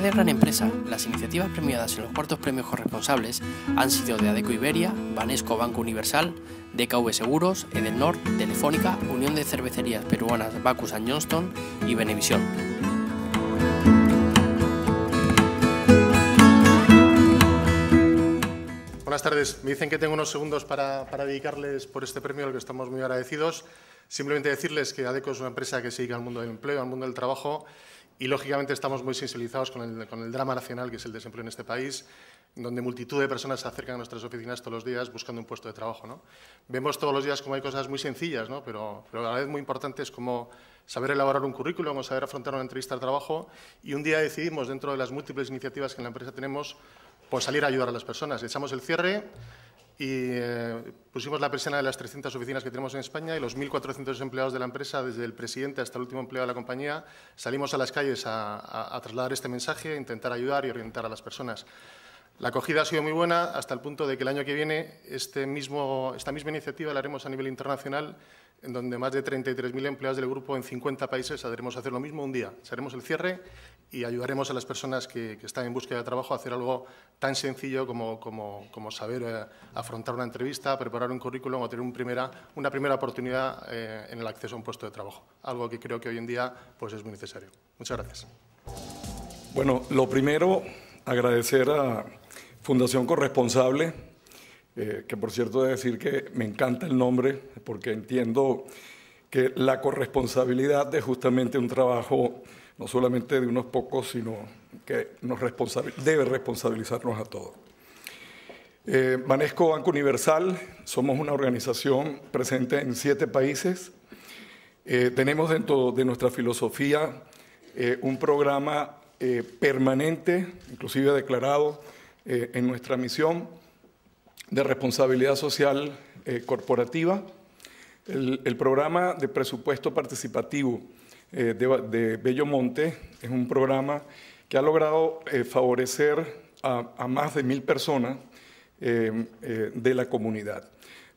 de gran empresa, las iniciativas premiadas en los cuartos premios corresponsables han sido de Adeco Iberia, Banesco Banco Universal, DKV Seguros, Edenor, Telefónica, Unión de Cervecerías Peruanas Bacus Johnston y Benevisión. Buenas tardes. Me dicen que tengo unos segundos para, para dedicarles por este premio al que estamos muy agradecidos. Simplemente decirles que ADECO es una empresa que se dedica al mundo del empleo, al mundo del trabajo y, lógicamente, estamos muy sensibilizados con el, drama nacional que es el desempleo en este país, donde multitud de personas se acercan a nuestras oficinas todos los días buscando un puesto de trabajo. ¿no? Vemos todos los días como hay cosas muy sencillas, ¿no? pero, pero a la vez muy importantes como saber elaborar un currículum o saber afrontar una entrevista de trabajo. Y un día decidimos, dentro de las múltiples iniciativas que en la empresa tenemos, pues salir a ayudar a las personas. Echamos el cierre, y eh, pusimos la presión de las 300 oficinas que tenemos en España y los 1.400 empleados de la empresa, desde el presidente hasta el último empleado de la compañía, salimos a las calles a, a trasladar este mensaje, a intentar ayudar y orientar a las personas. La acogida ha sido muy buena hasta el punto de que el año que viene este esta misma iniciativa la haremos a nivel internacional, en donde más de 33.000 empleados del grupo en 50 países haremos hacer lo mismo un día. Haremos el cierre y ayudaremos a las personas que, están en búsqueda de trabajo a hacer algo tan sencillo como, saber eh, afrontar una entrevista, preparar un currículum o tener una primera oportunidad eh, en el acceso a un puesto de trabajo. Algo que creo que hoy en día pues, es muy necesario. Muchas gracias. Bueno, lo primero, agradecer a Fundación Corresponsable, eh, que por cierto de decir que me encanta el nombre porque entiendo que la corresponsabilidad es justamente un trabajo no solamente de unos pocos, sino que nos debe responsabilizarnos a todos. Eh, Banco Universal, somos una organización presente en siete países. Eh, tenemos dentro de nuestra filosofía eh, un programa permanente, inclusive declarado, eh, en nuestra misión de responsabilidad social eh, corporativa. El, programa de presupuesto participativo eh, de, Bello Monte es un programa que ha logrado favorecer a, más de mil personas de la comunidad.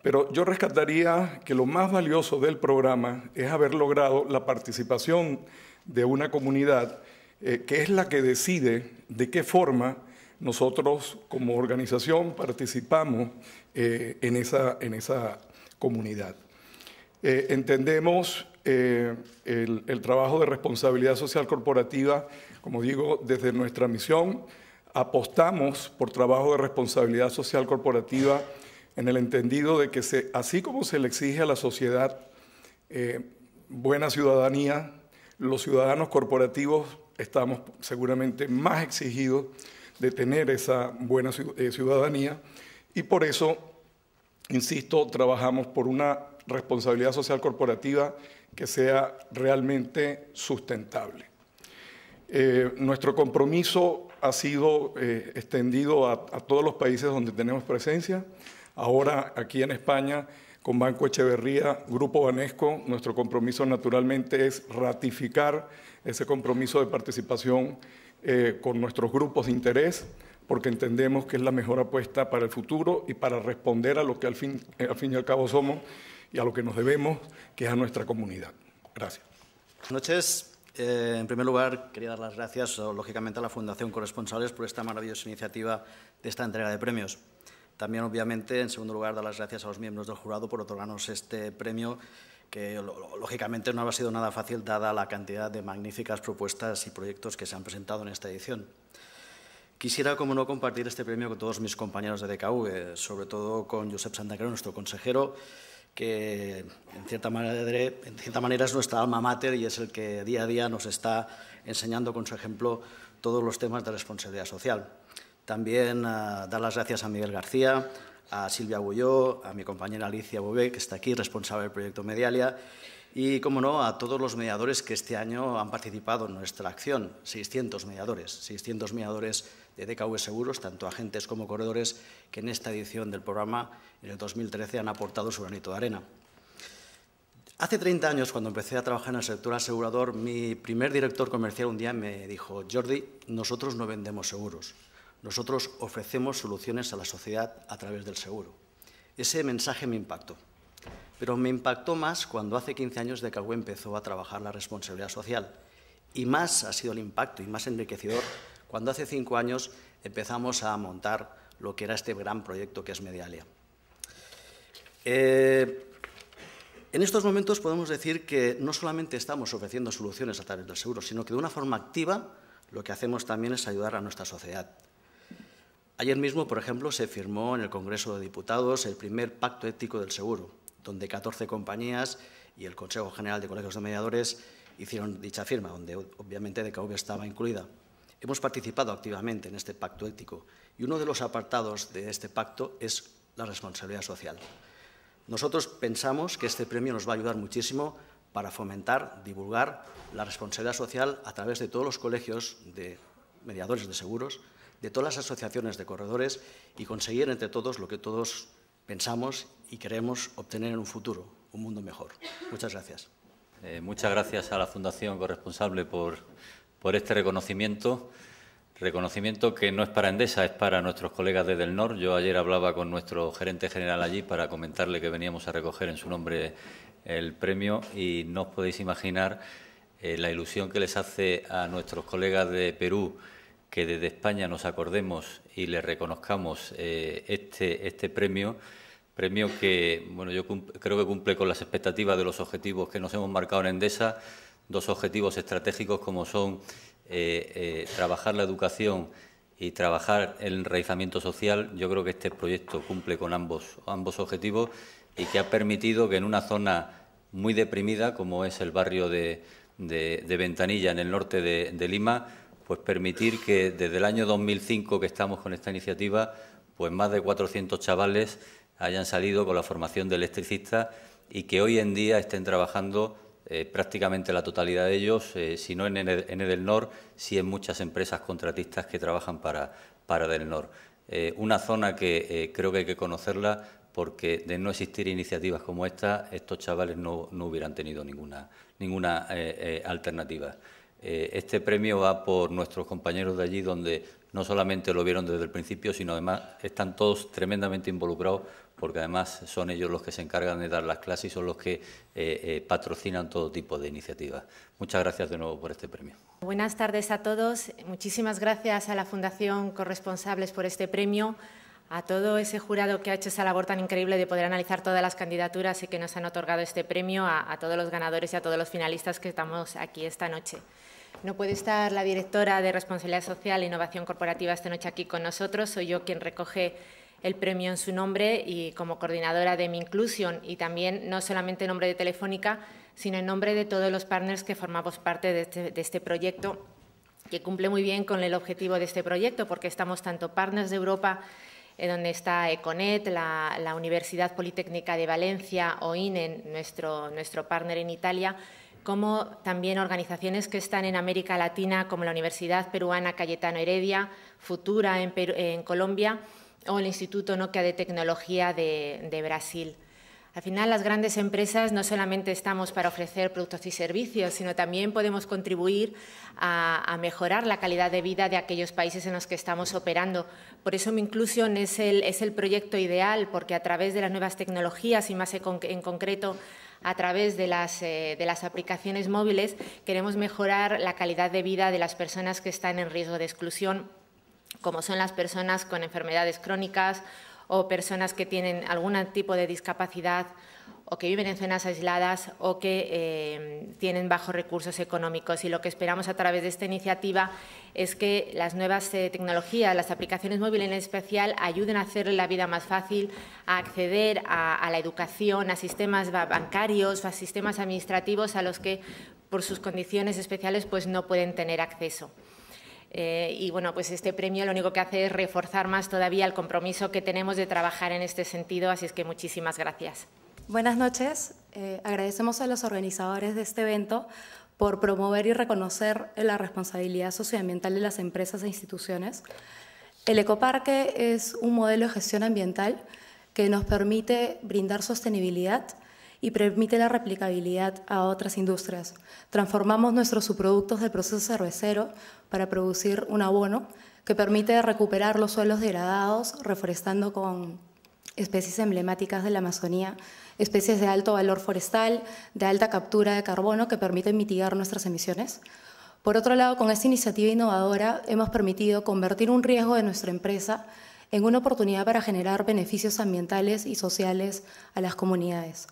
Pero yo rescataría que lo más valioso del programa es haber logrado la participación de una comunidad que es la que decide de qué forma nosotros como organización participamos eh, en, esa, en esa comunidad. Eh, entendemos eh, el, trabajo de responsabilidad social corporativa, como digo, desde nuestra misión. Apostamos por trabajo de responsabilidad social corporativa en el entendido de que se, así como se le exige a la sociedad buena ciudadanía, los ciudadanos corporativos estamos seguramente más exigidos de tener esa buena eh, ciudadanía. Y por eso, insisto, trabajamos por una responsabilidad social corporativa que sea realmente sustentable. Eh, nuestro compromiso ha sido eh, extendido a, a todos los países donde tenemos presencia. Ahora aquí en España con Banco Echeverría, Grupo Banesco. Nuestro compromiso naturalmente es ratificar ese compromiso de participación eh, con nuestros grupos de interés, porque entendemos que es la mejor apuesta para el futuro y para responder a lo que al fin, eh, al fin y al cabo somos y a lo que nos debemos, que es a nuestra comunidad. Gracias. Buenas noches. Eh, en primer lugar, quería dar las gracias, lógicamente, a la Fundación Corresponsables por esta maravillosa iniciativa de esta entrega de premios. También, obviamente, en segundo lugar, dar las gracias a los miembros del jurado por otorgarnos este premio que lógicamente no ha sido nada fácil dada la cantidad de magníficas propuestas y proyectos que se han presentado en esta edición. Quisiera, como no, compartir este premio con todos mis compañeros de DKV, sobre todo con Josep Santagrero, nuestro consejero, que en cierta, manera, es nuestra alma mater y es el que día a día nos está enseñando con su ejemplo todos los temas de responsabilidad social. También ah, dar las gracias a Miguel García, a Silvia Bulló, a mi compañera Alicia Bové, que está aquí, responsable del proyecto Medialia, y, como no, a todos los mediadores que este año han participado en nuestra acción, 600 mediadores, 600 mediadores de DKV Seguros, tanto agentes como corredores, que en esta edición del programa, en el 2013, han aportado su granito de arena. Hace 30 años, cuando empecé a trabajar en el sector asegurador, mi primer director comercial un día me dijo, Jordi, nosotros no vendemos seguros, nosotros ofrecemos soluciones a la sociedad a través del seguro. Ese mensaje me impactó. Pero me impactó más cuando hace 15 años de Cagüe empezó a trabajar la responsabilidad social. Y más ha sido el impacto y más enriquecedor cuando hace cinco años empezamos a montar lo que era este gran proyecto que es Medialia. Eh, en estos momentos podemos decir que no solamente estamos ofreciendo soluciones a través del seguro, sino que de una forma activa lo que hacemos también es ayudar a nuestra sociedad. Ayer mismo, por ejemplo, se firmó en el Congreso de Diputados el primer Pacto Ético del Seguro, donde 14 compañías y el Consejo General de Colegios de Mediadores hicieron dicha firma, donde obviamente DKV estaba incluida. Hemos participado activamente en este pacto ético y uno de los apartados de este pacto es la responsabilidad social. Nosotros pensamos que este premio nos va a ayudar muchísimo para fomentar, divulgar la responsabilidad social a través de todos los colegios de mediadores de seguros, de todas las asociaciones de corredores y conseguir entre todos lo que todos pensamos y queremos obtener en un futuro, un mundo mejor. Muchas gracias. Eh, muchas gracias a la Fundación Corresponsable por, por este reconocimiento. Reconocimiento que no es para Endesa, es para nuestros colegas de Del Norte... Yo ayer hablaba con nuestro gerente general allí para comentarle que veníamos a recoger en su nombre el premio y no os podéis imaginar eh, la ilusión que les hace a nuestros colegas de Perú que desde España nos acordemos y le reconozcamos eh, este, este premio, premio que bueno, yo creo que cumple con las expectativas de los objetivos que nos hemos marcado en Endesa, dos objetivos estratégicos como son eh, eh, trabajar la educación y trabajar el enraizamiento social. Yo creo que este proyecto cumple con ambos, ambos objetivos y que ha permitido que en una zona muy deprimida, como es el barrio de, Ventanilla, en el norte de Lima, pues permitir que desde el año 2005 que estamos con esta iniciativa, pues más de 400 chavales hayan salido con la formación de electricista y que hoy en día estén trabajando eh, prácticamente la totalidad de ellos, eh, si no en, Nor, si en muchas empresas contratistas que trabajan para, para Nor. Eh, una zona que creo que hay que conocerla porque de no existir iniciativas como esta, estos chavales no, no hubieran tenido ninguna, ninguna alternativa. Eh, este premio va por nuestros compañeros de allí, donde no solamente lo vieron desde el principio, sino además están todos tremendamente involucrados, porque además son ellos los que se encargan de dar las clases y son los que eh, eh, patrocinan todo tipo de iniciativas. Muchas gracias de nuevo por este premio. Buenas tardes a todos. Muchísimas gracias a la Fundación Corresponsables por este premio a todo ese jurado que ha hecho esa labor tan increíble de poder analizar todas las candidaturas y que nos han otorgado este premio, a, todos los ganadores y a todos los finalistas que estamos aquí esta noche. No puede estar la directora de Responsabilidad Social e Innovación Corporativa esta noche aquí con nosotros, soy yo quien recoge el premio en su nombre y como coordinadora de Mi Inclusión y también no solamente en nombre de Telefónica, sino en nombre de todos los partners que formamos parte de este, este proyecto que cumple muy bien con el objetivo de este proyecto, porque estamos tanto partners de Europa donde está Econet, la, Universidad Politécnica de Valencia o INEN, nuestro, nuestro partner en Italia, como también organizaciones que están en América Latina, como la Universidad Peruana Cayetano Heredia, Futura en, Colombia o el Instituto Nokia de Tecnología de Brasil. Al final, las grandes empresas no solamente estamos para ofrecer productos y servicios, sino también podemos contribuir a, mejorar la calidad de vida de aquellos países en los que estamos operando. Por eso mi inclusión es el, es el proyecto ideal, porque a través de las nuevas tecnologías y más en, concreto a través de las, eh, de las, aplicaciones móviles, queremos mejorar la calidad de vida de las personas que están en riesgo de exclusión, como son las personas con enfermedades crónicas o personas que tienen algún tipo de discapacidad o que viven en zonas aisladas o que eh, tienen bajos recursos económicos. Y lo que esperamos a través de esta iniciativa es que las nuevas eh, tecnologías, las aplicaciones móviles en especial, ayuden a hacer la vida más fácil, a acceder a, la educación, a sistemas bancarios a sistemas administrativos a los que por sus condiciones especiales pues, no pueden tener acceso. Eh, y bueno, pues este premio lo único que hace es reforzar más todavía el compromiso que tenemos de trabajar en este sentido, así es que muchísimas gracias. Buenas noches. Eh, agradecemos a los organizadores de este evento por promover y reconocer la responsabilidad socioambiental de las empresas e instituciones. El ecoparque es un modelo de gestión ambiental que nos permite brindar sostenibilidad y permite la replicabilidad a otras industrias. Transformamos nuestros subproductos del proceso cervecero para producir un abono que permite recuperar los suelos degradados, reforestando con especies emblemáticas de la Amazonía, especies de alto valor forestal, de alta captura de carbono que permiten mitigar nuestras emisiones. Por otro lado, con esta iniciativa innovadora hemos permitido convertir un riesgo de nuestra empresa en una oportunidad para generar beneficios ambientales y sociales a las comunidades.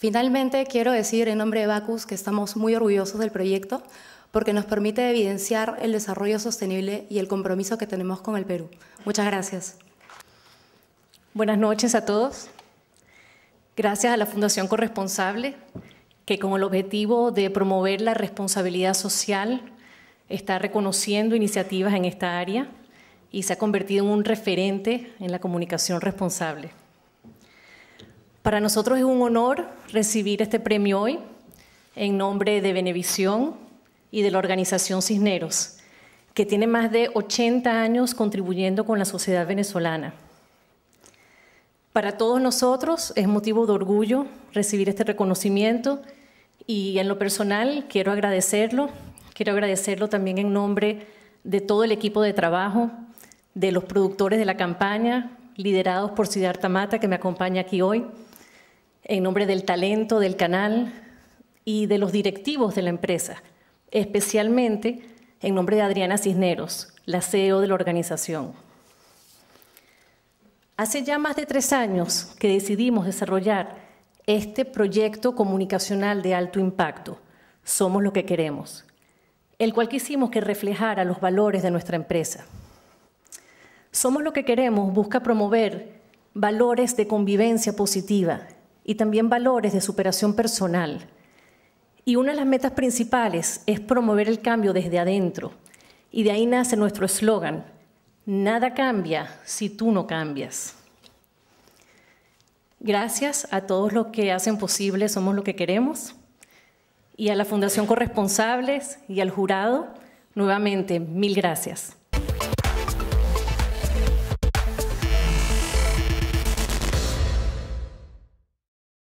Finalmente, quiero decir en nombre de Bacus que estamos muy orgullosos del proyecto porque nos permite evidenciar el desarrollo sostenible y el compromiso que tenemos con el Perú. Muchas gracias. Buenas noches a todos. Gracias a la Fundación Corresponsable, que con el objetivo de promover la responsabilidad social está reconociendo iniciativas en esta área y se ha convertido en un referente en la comunicación responsable. Para nosotros es un honor recibir este premio hoy en nombre de Benevisión y de la organización Cisneros, que tiene más de 80 años contribuyendo con la sociedad venezolana. Para todos nosotros es motivo de orgullo recibir este reconocimiento y en lo personal quiero agradecerlo, quiero agradecerlo también en nombre de todo el equipo de trabajo, de los productores de la campaña, liderados por Siddhartha Mata, que me acompaña aquí hoy, en nombre del talento del canal y de los directivos de la empresa, especialmente en nombre de Adriana Cisneros, la CEO de la organización. Hace ya más de tres años que decidimos desarrollar este proyecto comunicacional de alto impacto, Somos lo que queremos, el cual quisimos que reflejara los valores de nuestra empresa. Somos lo que queremos busca promover valores de convivencia positiva y también valores de superación personal. Y una de las metas principales es promover el cambio desde adentro. Y de ahí nace nuestro eslogan, nada cambia si tú no cambias. Gracias a todos los que hacen posible Somos lo que queremos y a la Fundación Corresponsables y al jurado, nuevamente, mil gracias.